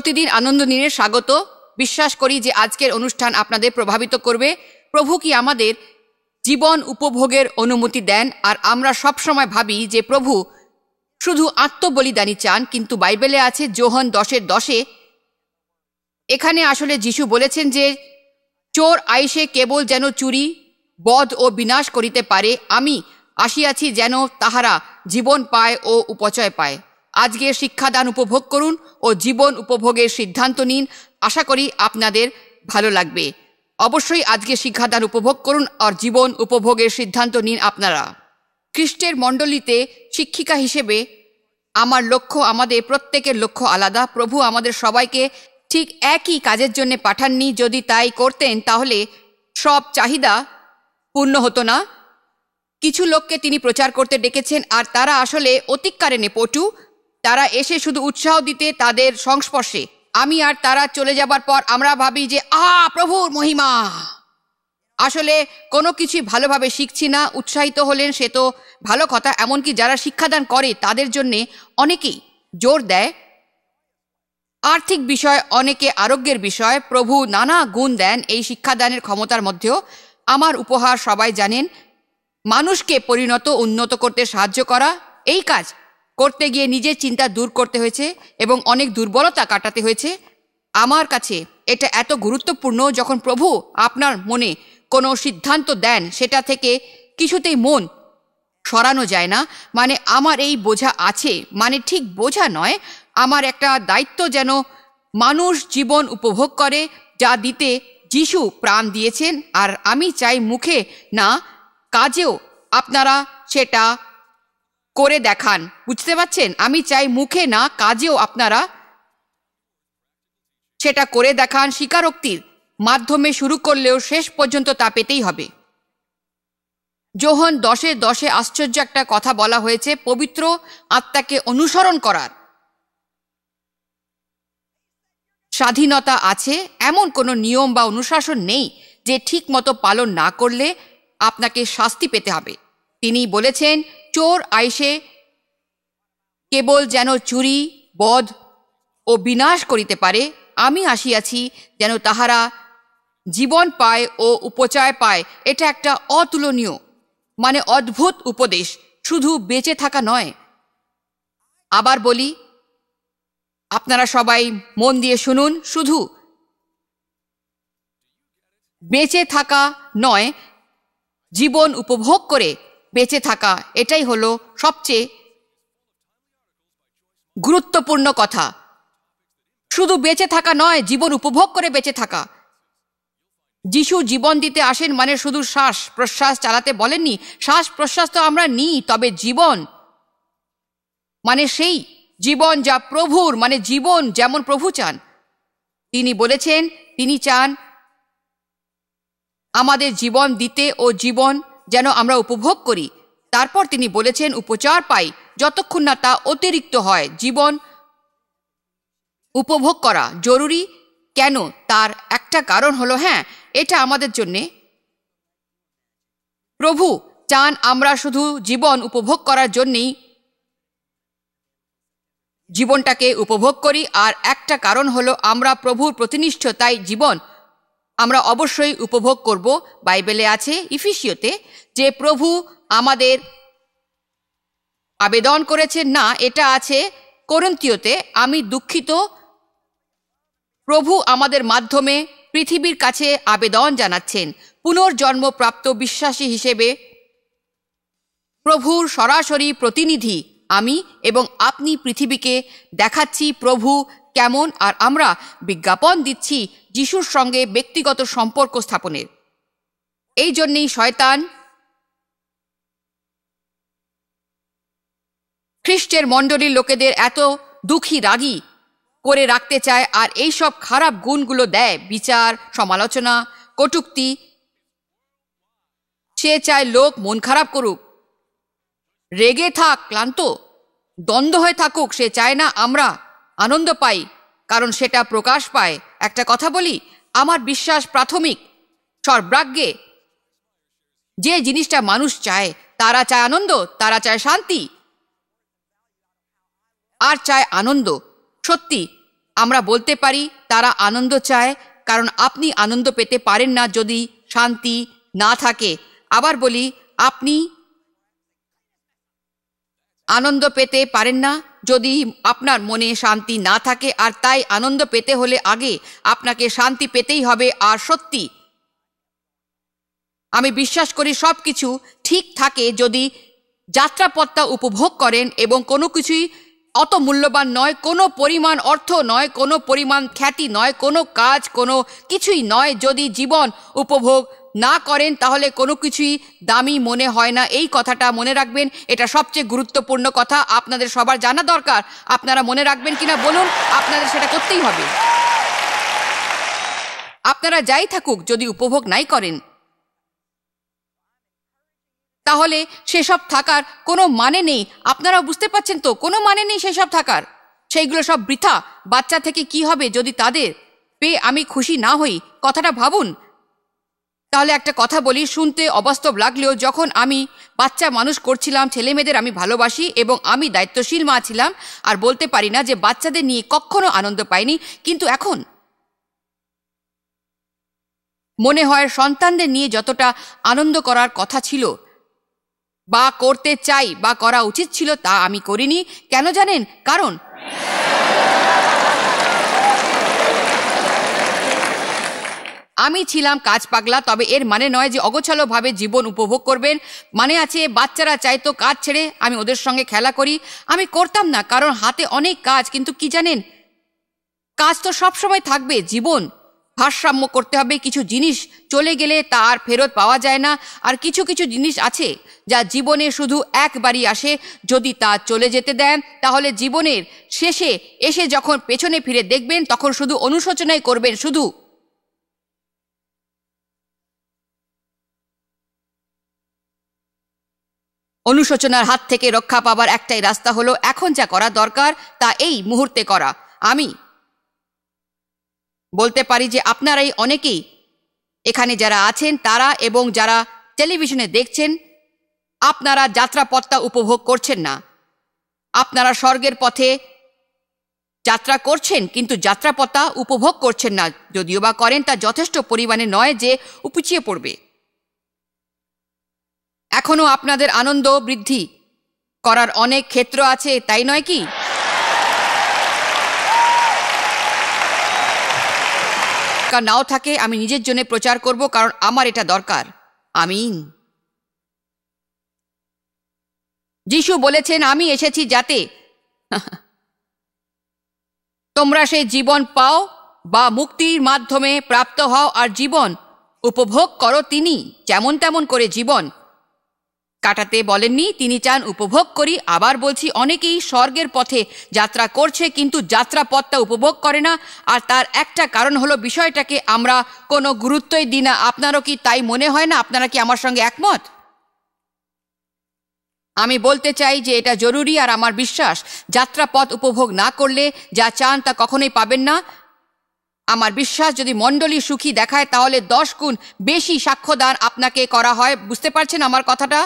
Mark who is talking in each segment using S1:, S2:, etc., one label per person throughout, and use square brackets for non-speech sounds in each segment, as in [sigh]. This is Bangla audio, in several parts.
S1: প্রতিদিন আনন্দ নিয়ে স্বাগত বিশ্বাস করি যে আজকের অনুষ্ঠান আপনাদের প্রভাবিত করবে প্রভু কি আমাদের জীবন উপভোগের অনুমতি দেন আর আমরা সবসময় ভাবি যে প্রভু শুধু আত্মবলিদানি চান কিন্তু বাইবেলে আছে জোহন দশের দশে এখানে আসলে যিশু বলেছেন যে চোর আইসে কেবল যেন চুরি বধ ও বিনাশ করিতে পারে আমি আসিয়াছি যেন তাহারা জীবন পায় ও উপচয় পায় আজকে শিক্ষাদান উপভোগ করুন ও জীবন উপভোগের সিদ্ধান্ত নিন আশা করি আপনাদের ভালো লাগবে অবশ্যই আজকে শিক্ষাদান উপভোগ করুন আর জীবন উপভোগের সিদ্ধান্ত নিন আপনারা খ্রিস্টের মণ্ডলীতে শিক্ষিকা হিসেবে আমার লক্ষ্য আমাদের প্রত্যেকের লক্ষ্য আলাদা প্রভু আমাদের সবাইকে ঠিক একই কাজের জন্য পাঠাননি যদি তাই করতেন তাহলে সব চাহিদা পূর্ণ হতো না কিছু লোককে তিনি প্রচার করতে ডেকেছেন আর তারা আসলে অতিক্কারে নেপটু তারা এসে শুধু উৎসাহ দিতে তাদের সংস্পর্শে আমি আর তারা চলে যাবার পর আমরা ভাবি যে আ প্রভুর মহিমা আসলে কোনো কিছু ভালোভাবে শিখছি না উৎসাহিত হলেন সে তো ভালো কথা এমনকি যারা শিক্ষাদান করে তাদের জন্যে অনেকেই জোর দেয় আর্থিক বিষয় অনেকে আরোগ্যের বিষয় প্রভু নানা গুণ দেন এই শিক্ষাদানের ক্ষমতার মধ্যেও আমার উপহার সবাই জানেন মানুষকে পরিণত উন্নত করতে সাহায্য করা এই কাজ করতে গিয়ে নিজের চিন্তা দূর করতে হয়েছে এবং অনেক দুর্বলতা কাটাতে হয়েছে আমার কাছে এটা এত গুরুত্বপূর্ণ যখন প্রভু আপনার মনে কোনো সিদ্ধান্ত দেন সেটা থেকে কিছুতেই মন সরানো যায় না মানে আমার এই বোঝা আছে মানে ঠিক বোঝা নয় আমার একটা দায়িত্ব যেন মানুষ জীবন উপভোগ করে যা দিতে যিশু প্রাণ দিয়েছেন আর আমি চাই মুখে না কাজেও আপনারা সেটা করে দেখান বুঝতে পারছেন আমি চাই মুখে না কাজেও আপনারা সেটা করে দেখান স্বীকারোক্তির মাধ্যমে শুরু করলেও শেষ পর্যন্ত তা পেতেই হবে যোহন দশে দশে আশ্চর্য একটা কথা বলা হয়েছে পবিত্র আত্মাকে অনুসরণ করার স্বাধীনতা আছে এমন কোনো নিয়ম বা অনুশাসন নেই যে ঠিক মতো পালন না করলে আপনাকে শাস্তি পেতে হবে তিনি বলেছেন চোর আইসে কেবল যেন চুরি বধ ও বিনাশ করিতে পারে আমি আসিয়াছি যেন তাহারা জীবন পায় ও উপচয় পায় এটা একটা অতুলনীয় মানে অদ্ভুত উপদেশ শুধু বেঁচে থাকা নয় আবার বলি আপনারা সবাই মন দিয়ে শুনুন শুধু বেঁচে থাকা নয় জীবন উপভোগ করে বেঁচে থাকা এটাই হলো সবচেয়ে গুরুত্বপূর্ণ কথা শুধু বেঁচে থাকা নয় জীবন উপভোগ করে বেঁচে থাকা যিশু জীবন দিতে আসেন মানে শুধু শ্বাস প্রশ্বাস চালাতে বলেননি শ্বাস প্রশ্বাস তো আমরা নিই তবে জীবন মানে সেই জীবন যা প্রভুর মানে জীবন যেমন প্রভু চান তিনি বলেছেন তিনি চান আমাদের জীবন দিতে ও জীবন যেন আমরা উপভোগ করি তারপর তিনি বলেছেন উপচার পাই যতক্ষণ না তা অতিরিক্ত হয় জীবন উপভোগ করা জরুরি কেন তার একটা কারণ হলো হ্যাঁ এটা আমাদের জন্যে প্রভু চান আমরা শুধু জীবন উপভোগ করার জন্যেই জীবনটাকে উপভোগ করি আর একটা কারণ হলো আমরা প্রভুর প্রতিনিষ্ঠ তাই জীবন আমরা অবশ্যই উপভোগ করব বাইবেলে আছে ইফিসিওতে যে প্রভু আমাদের আবেদন করেছেন না এটা আছে করন্তীয়তে আমি দুঃখিত প্রভু আমাদের মাধ্যমে পৃথিবীর কাছে আবেদন জানাচ্ছেন পুনর্জন্মপ্রাপ্ত বিশ্বাসী হিসেবে প্রভুর সরাসরি প্রতিনিধি আমি এবং আপনি পৃথিবীকে দেখাচ্ছি প্রভু কেমন আর আমরা বিজ্ঞাপন দিচ্ছি যিশুর সঙ্গে ব্যক্তিগত সম্পর্ক স্থাপনের এই জন্যেই শয়তান খ্রিস্টের মণ্ডলীর লোকেদের এত দুঃখী রাগী করে রাখতে চায় আর এই সব খারাপ গুণগুলো দেয় বিচার সমালোচনা কটুক্তি সে চায় লোক মন খারাপ করুক রেগে থাক ক্লান্ত দ্বন্দ্ব হয়ে থাকুক সে চায় না আমরা আনন্দ পাই কারণ সেটা প্রকাশ পায় একটা কথা বলি আমার বিশ্বাস প্রাথমিক সর্বাগ্যে যে জিনিসটা মানুষ চায় তারা চায় আনন্দ তারা চায় শান্তি আর চায় আনন্দ সত্যি আমরা বলতে পারি তারা আনন্দ চায় কারণ আপনি আনন্দ পেতে পারেন না যদি শান্তি না থাকে আবার বলি আপনি আনন্দ পেতে পারেন না যদি আপনার মনে শান্তি না থাকে আর তাই আনন্দ পেতে হলে আগে আপনাকে শান্তি পেতেই হবে আর সত্যি আমি বিশ্বাস করি সব কিছু ঠিক থাকে যদি যাত্রাপথটা উপভোগ করেন এবং কোনো কিছুই অত মূল্যবান নয় কোনো পরিমাণ অর্থ নয় কোনো পরিমাণ খ্যাতি নয় কোনো কাজ কোনো কিছুই নয় যদি জীবন উপভোগ না করেন তাহলে কোনো কিছুই দামি মনে হয় না এই কথাটা মনে রাখবেন এটা সবচেয়ে গুরুত্বপূর্ণ কথা আপনাদের সবার জানা দরকার আপনারা মনে রাখবেন কি না বলুন আপনাদের সেটা করতেই হবে আপনারা যাই থাকুক যদি উপভোগ নাই করেন তাহলে সেসব থাকার কোনো মানে নেই আপনারা বুঝতে পাচ্ছেন তো কোনো মানে নেই সেসব থাকার সেইগুলো সব বৃথা বাচ্চা থেকে কি হবে যদি তাদের পেয়ে আমি খুশি না হই কথাটা ভাবুন তাহলে একটা কথা বলি শুনতে অবাস্তব লাগলেও যখন আমি বাচ্চা মানুষ করছিলাম ছেলে মেয়েদের আমি ভালোবাসি এবং আমি দায়িত্বশীল মা ছিলাম আর বলতে পারি না যে বাচ্চাদের নিয়ে কখনো আনন্দ পাইনি কিন্তু এখন মনে হয় সন্তানদের নিয়ে যতটা আনন্দ করার কথা ছিল বা করতে চাই বা করা উচিত ছিল তা আমি করিনি কেন জানেন কারণ আমি ছিলাম কাজ পাগলা তবে এর মানে নয় যে অগোছালোভাবে জীবন উপভোগ করবেন মানে আছে বাচ্চারা চাইতো কাজ ছেড়ে আমি ওদের সঙ্গে খেলা করি আমি করতাম না কারণ হাতে অনেক কাজ কিন্তু কি জানেন কাজ তো সবসময় থাকবে জীবন ভারসাম্য করতে হবে কিছু জিনিস চলে গেলে তা আর ফেরত পাওয়া যায় না আর কিছু কিছু জিনিস আছে যা জীবনে শুধু একবারই আসে যদি তা চলে যেতে দেন তাহলে জীবনের শেষে এসে যখন পেছনে ফিরে দেখবেন তখন শুধু অনুশোচনাই করবেন শুধু অনুশোচনার হাত থেকে রক্ষা পাবার একটাই রাস্তা হলো এখন যা করা দরকার তা এই মুহূর্তে করা আমি বলতে পারি যে আপনারাই অনেকেই এখানে যারা আছেন তারা এবং যারা টেলিভিশনে দেখছেন আপনারা যাত্রাপথটা উপভোগ করছেন না আপনারা স্বর্গের পথে যাত্রা করছেন কিন্তু যাত্রাপথটা উপভোগ করছেন না যদিও বা করেন তা যথেষ্ট পরিমাণে নয় যে উপচিয়ে পড়বে এখনও আপনাদের আনন্দ বৃদ্ধি করার অনেক ক্ষেত্র আছে তাই নয় কি দরকার নাও থাকে আমি নিজের জন্য প্রচার করব কারণ আমার এটা দরকার আমিন যিশু বলেছেন আমি এসেছি যাতে তোমরা সেই জীবন পাও বা মুক্তির মাধ্যমে প্রাপ্ত হও আর জীবন উপভোগ করো তিনি যেমন তেমন করে জীবন কাটাতে বলেননি তিনি চান উপভোগ করি আবার বলছি অনেকেই স্বর্গের পথে যাত্রা করছে কিন্তু যাত্রা পথটা উপভোগ করে না আর তার একটা কারণ হলো বিষয়টাকে আমরা কোনো গুরুত্বই দিই না আপনারও কি তাই মনে হয় না আপনারা কি আমার সঙ্গে একমত আমি বলতে চাই যে এটা জরুরি আর আমার বিশ্বাস যাত্রা পথ উপভোগ না করলে যা চান তা কখনোই পাবেন না আমার বিশ্বাস যদি মণ্ডলী সুখী দেখায় তাহলে দশ গুণ বেশি সাক্ষ্যদান আপনাকে করা হয় বুঝতে পারছেন আমার কথাটা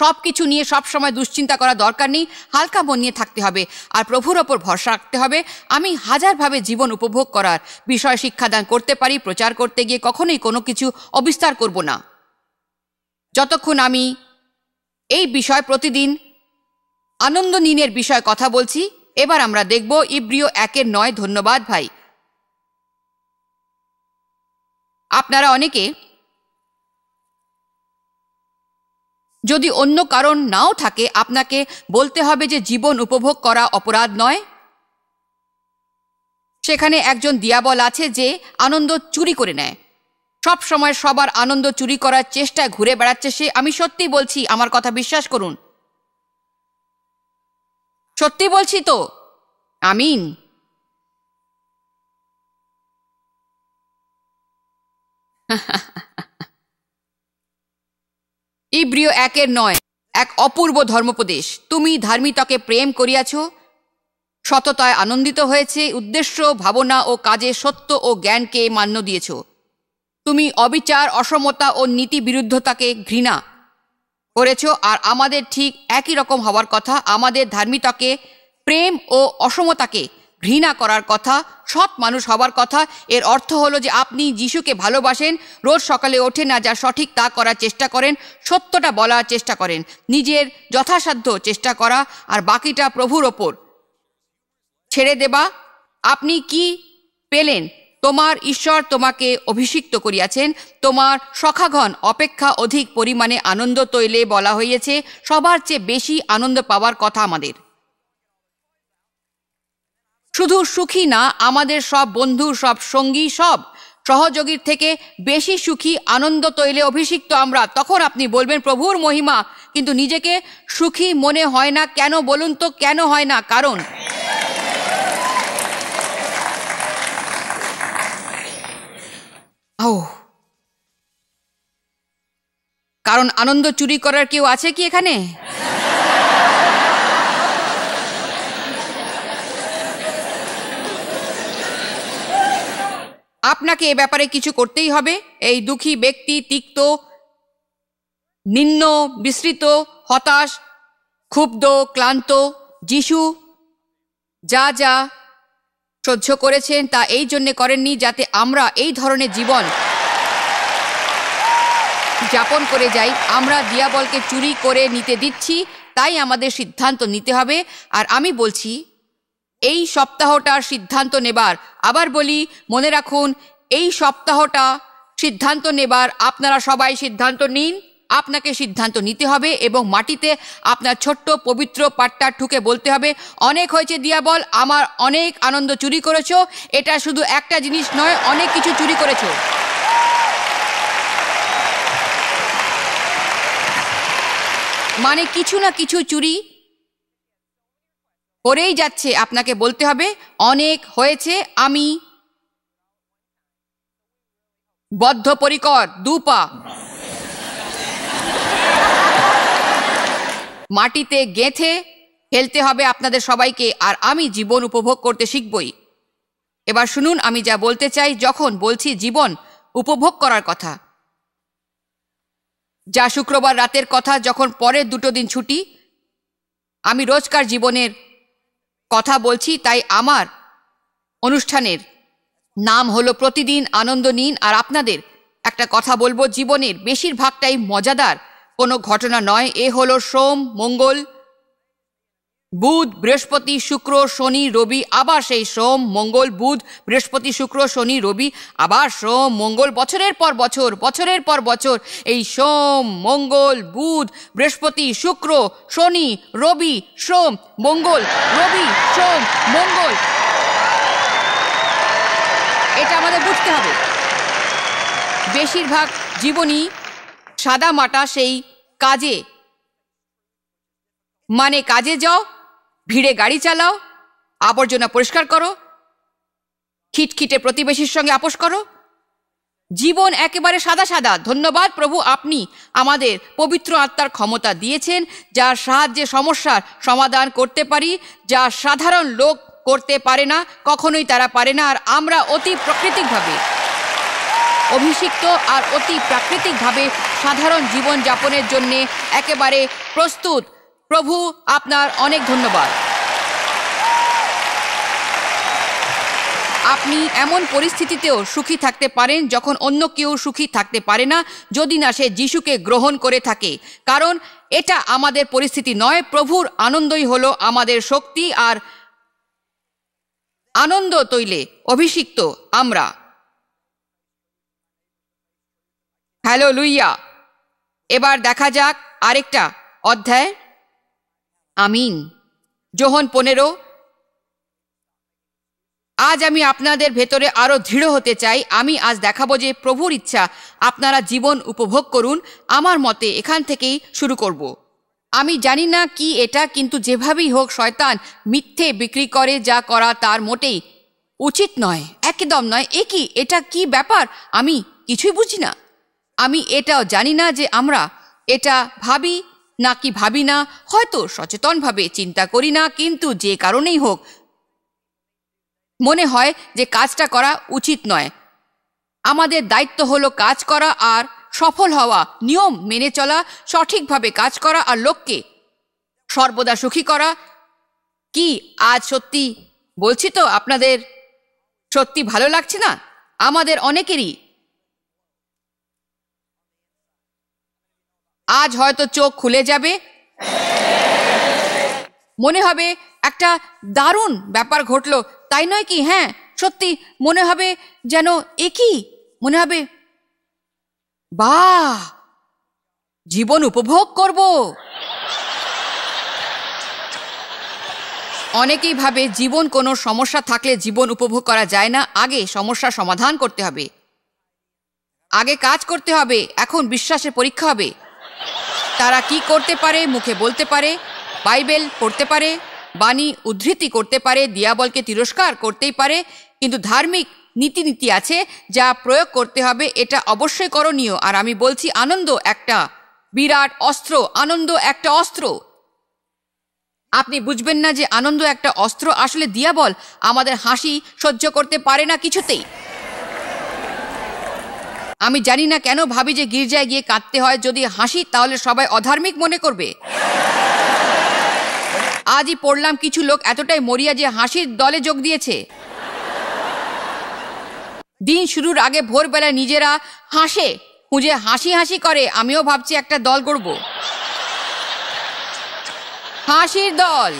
S1: সব কিছু নিয়ে সব সময় দুশ্চিন্তা করা দরকার নেই হালকা মন নিয়ে থাকতে হবে আর প্রভুর ওপর ভরসা রাখতে হবে আমি হাজারভাবে জীবন উপভোগ করার বিষয় শিক্ষাদান করতে পারি প্রচার করতে গিয়ে কখনোই কোনো কিছু অবিস্তার করব না যতক্ষণ আমি এই বিষয় প্রতিদিন আনন্দ নিনের বিষয়ে কথা বলছি এবার আমরা দেখব ইব্রিয় একের নয় ধন্যবাদ ভাই আপনারা অনেকে যদি অন্য কারণ নাও থাকে আপনাকে বলতে হবে যে জীবন উপভোগ করা অপরাধ নয় সেখানে একজন দিয়াবল আছে যে আনন্দ চুরি করে নেয় সব সময় সবার আনন্দ চুরি করার চেষ্টায় ঘুরে বেড়াচ্ছে সে আমি সত্যি বলছি আমার কথা বিশ্বাস করুন সত্যি বলছি তো আমিন [laughs] ইব্রিয় একের নয় এক অপূর্ব ধর্মোপদেশ তুমি ধার্মিতকে প্রেম করিয়াছ সততায় আনন্দিত হয়েছে উদ্দেশ্য ভাবনা ও কাজে সত্য ও জ্ঞানকে মান্য দিয়েছ তুমি অবিচার অসমতা ও নীতি বিরুদ্ধতাকে ঘৃণা করেছ আর আমাদের ঠিক একই রকম হওয়ার কথা আমাদের ধার্মিতাকে প্রেম ও অসমতাকে ঘৃণা করার কথা সৎ মানুষ হবার কথা এর অর্থ হলো যে আপনি যিশুকে ভালোবাসেন রোজ সকালে ওঠে না যা সঠিক তা করার চেষ্টা করেন সত্যটা বলার চেষ্টা করেন নিজের যথাসাধ্য চেষ্টা করা আর বাকিটা প্রভুর ওপর ছেড়ে দেবা আপনি কি পেলেন তোমার ঈশ্বর তোমাকে অভিষিক্ত করিয়াছেন তোমার সখাঘন অপেক্ষা অধিক পরিমাণে আনন্দ তৈলে বলা হইয়াছে সবার চেয়ে বেশি আনন্দ পাওয়ার কথা আমাদের শুধু সুখী না আমাদের সব বন্ধু সব সঙ্গী সব সহযোগীর থেকে বেশি সুখী আনন্দ তৈলে অভিষিক্ত আমরা তখন আপনি বলবেন প্রভুর মহিমা কিন্তু নিজেকে সুখী মনে হয় না কেন বলুন তো কেন হয় না কারণ ও কারণ আনন্দ চুরি করার কেউ আছে কি এখানে আপনাকে এ ব্যাপারে কিছু করতেই হবে এই দুঃখী ব্যক্তি তিক্ত নিম্ন বিস্তৃত হতাশ ক্ষুব্ধ ক্লান্ত যিশু যা যা সহ্য করেছেন তা এই জন্যে করেননি যাতে আমরা এই ধরনের জীবন যাপন করে যাই আমরা দিয়াবলকে চুরি করে নিতে দিচ্ছি তাই আমাদের সিদ্ধান্ত নিতে হবে আর আমি বলছি এই সপ্তাহটার সিদ্ধান্ত নেবার আবার বলি মনে রাখুন এই সপ্তাহটা সিদ্ধান্ত নেবার আপনারা সবাই সিদ্ধান্ত নিন আপনাকে সিদ্ধান্ত নিতে হবে এবং মাটিতে আপনার ছোট্ট পবিত্র পাট্টা ঠুকে বলতে হবে অনেক হয়েছে বল আমার অনেক আনন্দ চুরি করেছো এটা শুধু একটা জিনিস নয় অনেক কিছু চুরি করেছো মানে কিছু না কিছু চুরি করেই যাচ্ছে আপনাকে বলতে হবে অনেক হয়েছে আমি বদ্ধপরিকর দুপা মাটিতে গেঁথে খেলতে হবে আপনাদের সবাইকে আর আমি জীবন উপভোগ করতে শিখবই এবার শুনুন আমি যা বলতে চাই যখন বলছি জীবন উপভোগ করার কথা যা শুক্রবার রাতের কথা যখন পরের দুটো দিন ছুটি আমি রোজকার জীবনের কথা বলছি তাই আমার অনুষ্ঠানের নাম হলো প্রতিদিন আনন্দ নিন আর আপনাদের একটা কথা বলবো জীবনের বেশিরভাগটাই মজাদার কোনো ঘটনা নয় এ হলো সোম মঙ্গল বুধ বৃহস্পতি শুক্র শনি রবি আবার সেই সোম মঙ্গল বুধ বৃহস্পতি শুক্র শনি রবি আবার সোম মঙ্গল বছরের পর বছর বছরের পর বছর এই সোম মঙ্গল বুধ বৃহস্পতি শুক্র শনি রবি সোম মঙ্গল রবি সোম মঙ্গল এটা আমাদের বুঝতে হবে বেশিরভাগ জীবনী সাদা মাটা সেই কাজে মানে কাজে যাও ভিড়ে গাড়ি চালাও আবর্জনা পরিষ্কার করো খিটখিটে প্রতিবেশীর সঙ্গে আপোষ করো জীবন একেবারে সাদা সাদা ধন্যবাদ প্রভু আপনি আমাদের পবিত্র আত্মার ক্ষমতা দিয়েছেন যার সাহায্যে সমস্যার সমাধান করতে পারি যা সাধারণ লোক করতে পারে না কখনোই তারা পারে না আর আমরা অতি প্রাকৃতিকভাবে অভিষিক্ত আর অতি প্রাকৃতিকভাবে সাধারণ জীবন যাপনের জন্যে একেবারে প্রস্তুত প্রভু আপনার অনেক ধন্যবাদ আপনি এমন পরিস্থিতিতেও সুখী থাকতে পারেন যখন অন্য কেউ সুখী থাকতে পারে না যদি না সে যিশুকে গ্রহণ করে থাকে কারণ এটা আমাদের পরিস্থিতি নয় প্রভুর আনন্দই হলো আমাদের শক্তি আর আনন্দ তৈলে অভিষিক্ত আমরা হ্যালো লুইয়া এবার দেখা যাক আরেকটা অধ্যায় আমিন যোহন পনেরো আজ আমি আপনাদের ভেতরে আরও দৃঢ় হতে চাই আমি আজ দেখাবো যে প্রভুর ইচ্ছা আপনারা জীবন উপভোগ করুন আমার মতে এখান থেকেই শুরু করব আমি জানি না কি এটা কিন্তু যেভাবেই হোক শয়তান মিথ্যে বিক্রি করে যা করা তার মোটেই উচিত নয় একদম নয় এ কি এটা কি ব্যাপার আমি কিছুই বুঝি না আমি এটাও জানি না যে আমরা এটা ভাবি না কি ভাবি না হয়তো সচেতনভাবে চিন্তা করি না কিন্তু যে কারণেই হোক মনে হয় যে কাজটা করা উচিত নয় আমাদের দায়িত্ব হলো কাজ করা আর সফল হওয়া নিয়ম মেনে চলা সঠিকভাবে কাজ করা আর লোককে সর্বদা সুখী করা কি আজ সত্যি বলছি তো আপনাদের সত্যি ভালো লাগছে না আমাদের অনেকেরই আজ হয়তো চোখ খুলে যাবে মনে হবে একটা দারুণ ব্যাপার ঘটলো তাই নয় কি হ্যাঁ সত্যি মনে হবে যেন একই মনে হবে বা জীবন উপভোগ করব অনেকেই ভাবে জীবন কোনো সমস্যা থাকলে জীবন উপভোগ করা যায় না আগে সমস্যা সমাধান করতে হবে আগে কাজ করতে হবে এখন বিশ্বাসে পরীক্ষা হবে তারা কি করতে পারে মুখে বলতে পারে বাইবেল পড়তে পারে বাণী উদ্ধৃতি করতে পারে দিয়াবলকে তিরস্কার করতেই পারে কিন্তু ধার্মিক নীতি নীতি আছে যা প্রয়োগ করতে হবে এটা অবশ্যই করণীয় আর আমি বলছি আনন্দ একটা বিরাট অস্ত্র আনন্দ একটা অস্ত্র আপনি বুঝবেন না যে আনন্দ একটা অস্ত্র আসলে দিয়াবল আমাদের হাসি সহ্য করতে পারে না কিছুতেই আমি জানি না কেন ভাবি যে গির্জায় গিয়ে কাঁদতে হয় যদি হাসি তাহলে সবাই অধার্মিক মনে করবে আজই পড়লাম কিছু লোক এতটাই মরিয়া যে হাসির দলে যোগ দিয়েছে দিন শুরুর আগে ভোরবেলা নিজেরা হাসে খুঁজে হাসি হাসি করে আমিও ভাবছি একটা দল করব হাসির দল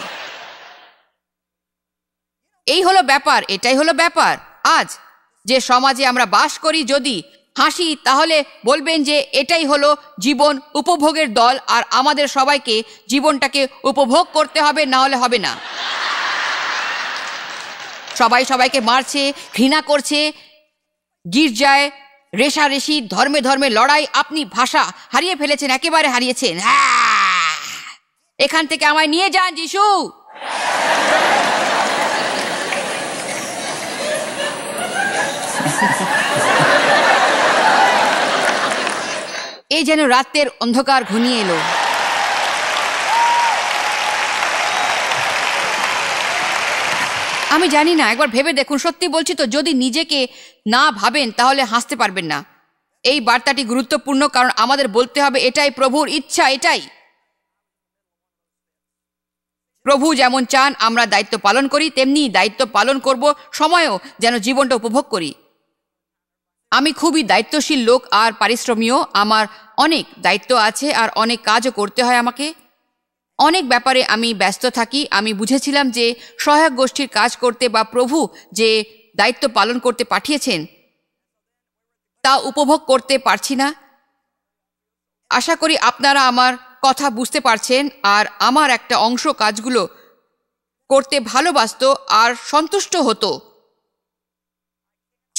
S1: এই হলো ব্যাপার এটাই হলো ব্যাপার আজ যে সমাজে আমরা বাস করি যদি হাসি তাহলে বলবেন যে এটাই হলো জীবন উপভোগের দল আর আমাদের সবাইকে জীবনটাকে উপভোগ করতে হবে না হলে হবে না সবাই সবাইকে মারছে ঘৃণা করছে গির্জায় রেশারেশি ধর্মে ধর্মে লড়াই আপনি ভাষা হারিয়ে ফেলেছেন একেবারে হারিয়েছেন হ্যাঁ! এখান থেকে আমায় নিয়ে যান যিশু Ha ha ha. এই যেন রাতের অন্ধকার ঘনিয়ে এলো আমি জানি না একবার ভেবে দেখুন সত্যি বলছি তো যদি নিজেকে না ভাবেন তাহলে হাসতে পারবেন না এই বার্তাটি গুরুত্বপূর্ণ কারণ আমাদের বলতে হবে এটাই প্রভুর ইচ্ছা এটাই প্রভু যেমন চান আমরা দায়িত্ব পালন করি তেমনি দায়িত্ব পালন করব সময়ও যেন জীবনটা উপভোগ করি আমি খুবই দায়িত্বশীল লোক আর পারিশ্রমীয় আমার অনেক দায়িত্ব আছে আর অনেক কাজও করতে হয় আমাকে অনেক ব্যাপারে আমি ব্যস্ত থাকি আমি বুঝেছিলাম যে সহায়ক গোষ্ঠীর কাজ করতে বা প্রভু যে দায়িত্ব পালন করতে পাঠিয়েছেন তা উপভোগ করতে পারছি না আশা করি আপনারা আমার কথা বুঝতে পারছেন আর আমার একটা অংশ কাজগুলো করতে ভালোবাসত আর সন্তুষ্ট হতো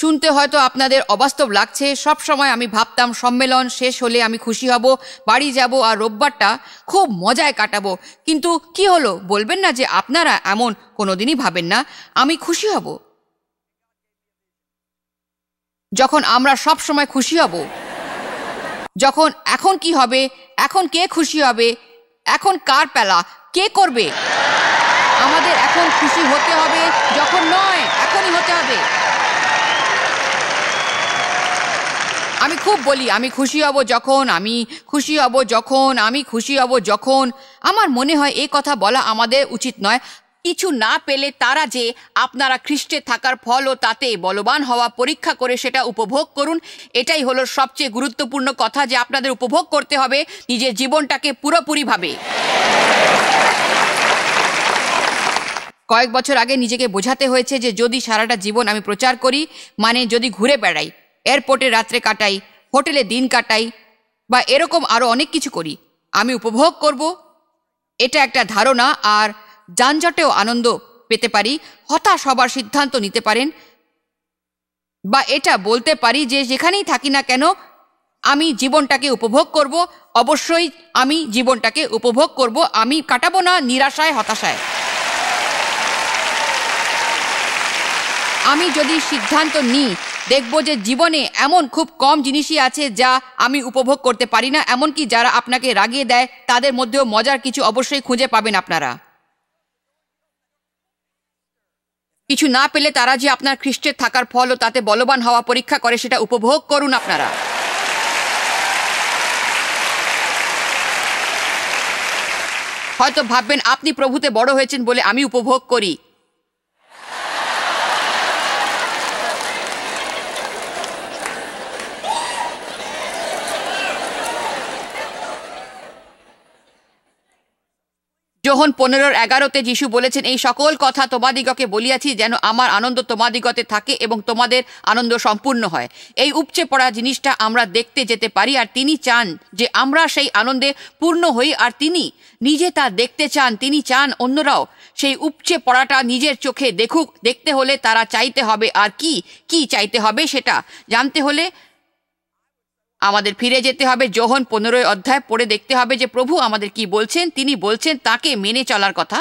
S1: শুনতে হয়তো আপনাদের অবাস্তব লাগছে সব সময় আমি ভাবতাম সম্মেলন শেষ হলে আমি খুশি হব বাড়ি যাব আর রোববারটা খুব মজায় কাটাবো কিন্তু কি হলো বলবেন না যে আপনারা এমন কোনোদিনই ভাবেন না আমি খুশি হব যখন আমরা সব সময় খুশি হব যখন এখন কি হবে এখন কে খুশি হবে এখন কার পেলা কে করবে আমাদের এখন খুশি হতে হবে যখন নয় এখনই হতে হবে আমি খুব বলি আমি খুশি হব যখন আমি খুশি হব যখন আমি খুশি হব যখন আমার মনে হয় এই কথা বলা আমাদের উচিত নয় কিছু না পেলে তারা যে আপনারা খ্রিস্টে থাকার ফল ও তাতে বলবান হওয়া পরীক্ষা করে সেটা উপভোগ করুন এটাই হলো সবচেয়ে গুরুত্বপূর্ণ কথা যে আপনাদের উপভোগ করতে হবে নিজের জীবনটাকে পুরোপুরিভাবে কয়েক বছর আগে নিজেকে বোঝাতে হয়েছে যে যদি সারাটা জীবন আমি প্রচার করি মানে যদি ঘুরে বেড়াই এয়ারপোর্টে রাত্রে কাটাই হোটেলে দিন কাটাই বা এরকম আরও অনেক কিছু করি আমি উপভোগ করব এটা একটা ধারণা আর যানজটেও আনন্দ পেতে পারি হতাশ হবার সিদ্ধান্ত নিতে পারেন বা এটা বলতে পারি যে যেখানেই থাকি না কেন আমি জীবনটাকে উপভোগ করব অবশ্যই আমি জীবনটাকে উপভোগ করব আমি কাটাবো না নিরাশায় হতাশায় আমি যদি সিদ্ধান্ত নিই দেখব যে জীবনে এমন খুব কম জিনিসই আছে যা আমি উপভোগ করতে পারি না এমনকি যারা আপনাকে রাগিয়ে দেয় তাদের মধ্যেও মজার কিছু অবশ্যই খুঁজে পাবেন আপনারা কিছু না পেলে তারা যে আপনার খ্রিস্টের থাকার ফল ও তাতে বলবান হওয়া পরীক্ষা করে সেটা উপভোগ করুন আপনারা হয়তো ভাববেন আপনি প্রভুতে বড় হয়েছেন বলে আমি উপভোগ করি যোহন পনেরোর এগারোতে যিশু বলেছেন এই সকল কথা তোমাদিগকে বলিয়াছি যেন আমার আনন্দ তোমাদিগতে থাকে এবং তোমাদের আনন্দ সম্পূর্ণ হয় এই উপচে পড়া জিনিসটা আমরা দেখতে যেতে পারি আর তিনি চান যে আমরা সেই আনন্দে পূর্ণ হই আর তিনি নিজে তা দেখতে চান তিনি চান অন্যরাও সেই উপচে পড়াটা নিজের চোখে দেখুক দেখতে হলে তারা চাইতে হবে আর কি কি চাইতে হবে সেটা জানতে হলে আমাদের ফিরে যেতে হবে যোহন পনেরোই অধ্যায় পড়ে দেখতে হবে যে প্রভু আমাদের কি বলছেন তিনি বলছেন তাকে মেনে চলার কথা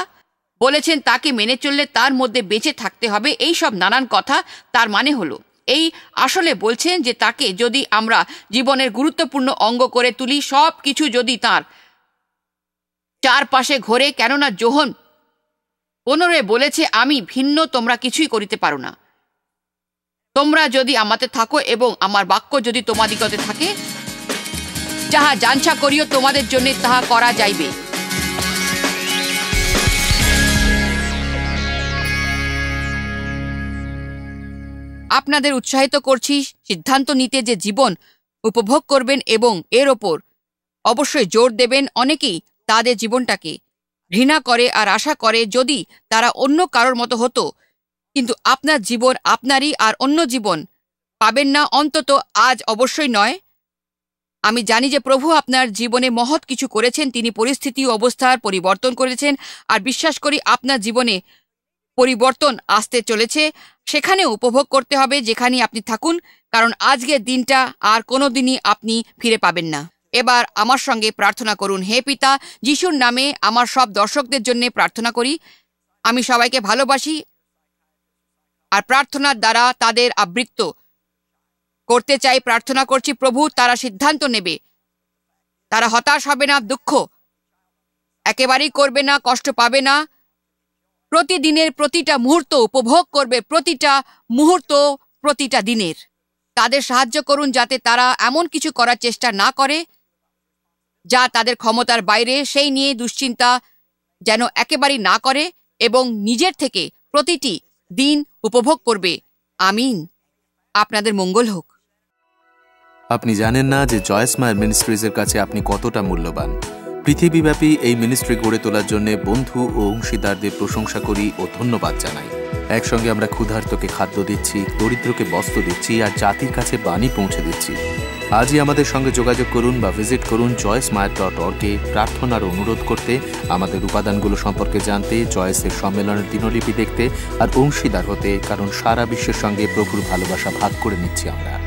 S1: বলেছেন তাকে মেনে চললে তার মধ্যে বেঁচে থাকতে হবে এই সব নানান কথা তার মানে হলো এই আসলে বলছেন যে তাকে যদি আমরা জীবনের গুরুত্বপূর্ণ অঙ্গ করে তুলি সব কিছু যদি তার চারপাশে ঘোরে কেননা যোহন পনেরোয় বলেছে আমি ভিন্ন তোমরা কিছুই করিতে পারো না তোমরা যদি আমাতে থাকো এবং আমার বাক্য যদি তোমাদিগতে থাকে যাহা জানছা করিও তোমাদের জন্য তাহা করা যাইবে আপনাদের উৎসাহিত করছি সিদ্ধান্ত নিতে যে জীবন উপভোগ করবেন এবং এর ওপর অবশ্যই জোর দেবেন অনেকেই তাদের জীবনটাকে ঘৃণা করে আর আশা করে যদি তারা অন্য কারোর মতো হতো কিন্তু আপনার জীবন আপনারই আর অন্য জীবন পাবেন না অন্তত আজ অবশ্যই নয় আমি জানি যে প্রভু আপনার জীবনে মহৎ কিছু করেছেন তিনি পরিস্থিতি অবস্থার পরিবর্তন করেছেন আর বিশ্বাস করি আপনার জীবনে পরিবর্তন আসতে চলেছে সেখানে উপভোগ করতে হবে যেখানে আপনি থাকুন কারণ আজকের দিনটা আর কোনো দিনই আপনি ফিরে পাবেন না এবার আমার সঙ্গে প্রার্থনা করুন হে পিতা যিশুর নামে আমার সব দর্শকদের জন্য প্রার্থনা করি আমি সবাইকে ভালোবাসি আর প্রার্থনার দ্বারা তাদের আবৃত্ত করতে চাই প্রার্থনা করছি প্রভু তারা সিদ্ধান্ত নেবে তারা হতাশ হবে না দুঃখ একেবারেই করবে না কষ্ট পাবে না প্রতিদিনের প্রতিটা মুহূর্ত উপভোগ করবে প্রতিটা মুহূর্ত প্রতিটা দিনের তাদের সাহায্য করুন যাতে তারা এমন কিছু করার চেষ্টা না করে যা তাদের ক্ষমতার বাইরে সেই নিয়ে দুশ্চিন্তা যেন একেবারেই না করে এবং নিজের থেকে প্রতিটি দিন উপভোগ করবে আমিন আপনাদের মঙ্গল হোক আপনি জানেন না যে জয়স মায়ের মিনিস্ট্রিজের কাছে আপনি কতটা মূল্যবান পৃথিবীব্যাপী এই মিনিস্ট্রি গড়ে তোলার জন্য বন্ধু ও অংশীদারদের প্রশংসা করি ও ধন্যবাদ জানাই একসঙ্গে আমরা ক্ষুধার্তকে খাদ্য দিচ্ছি দরিদ্রকে বস্ত্র দিচ্ছি আর জাতির কাছে বাণী পৌঁছে দিচ্ছি আজই আমাদের সঙ্গে যোগাযোগ করুন বা ভিজিট করুন চয়েস মায়ের ডট অর্গে প্রার্থনার অনুরোধ করতে আমাদের উপাদানগুলো সম্পর্কে জানতে চয়েসের সম্মেলনের দিনলিপি দেখতে আর অংশীদার হতে কারণ সারা বিশ্বের সঙ্গে প্রভুর ভালোবাসা ভাগ করে নিচ্ছি আমরা